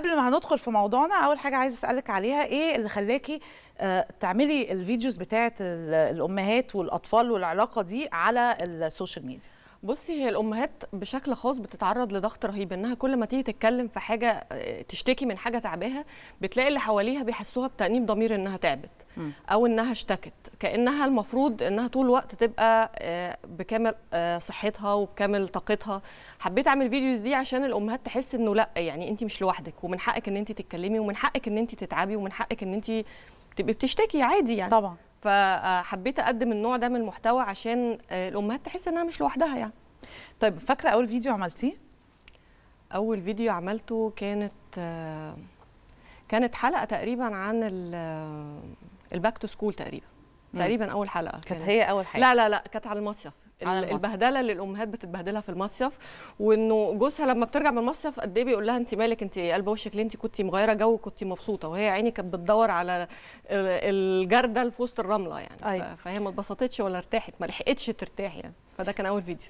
قبل ما هندخل في موضوعنا اول حاجه عايزه اسالك عليها ايه اللي خلاكي آه، تعملي الفيديوز بتاعه الامهات والاطفال والعلاقه دي على السوشيال ميديا بصي هي الامهات بشكل خاص بتتعرض لضغط رهيب انها كل ما تيجي تتكلم في حاجه آه، تشتكي من حاجه تعباها بتلاقي اللي حواليها بيحسوها بتانيب ضمير انها تعبت او انها اشتكت كانها المفروض انها طول الوقت تبقى آه، بكامل آه، صحتها وبكامل طاقتها حبيت اعمل فيديوز دي عشان الامهات تحس انه لا يعني انت مش لوحدك ومن حقك ان انت تتكلمي ومن حقك ان انت تتعبي ومن حقك ان انت تبقي بتشتكي عادي يعني طبعا فحبيت اقدم النوع ده من المحتوى عشان آه، الامهات تحس انها مش لوحدها يعني طيب فاكره اول فيديو عملتيه اول فيديو عملته كانت آه، كانت حلقه تقريبا عن الباك تو سكول تقريبا تقريبا اول حلقه كانت هي اول حلقه لا لا لا كانت على المصيف البهدله اللي الامهات بتتبهدلها في المصيف وانه جوزها لما بترجع من المصيف قد ايه بيقول لها انت مالك انت قلب وشك ليه انت كنت مغيره جو كنت مبسوطه وهي عيني كانت بتدور على الجرده في وسط الرمله يعني أيوة. فهي ما اتبسطتش ولا ارتاحت ما لحقتش ترتاح يعني فده كان اول فيديو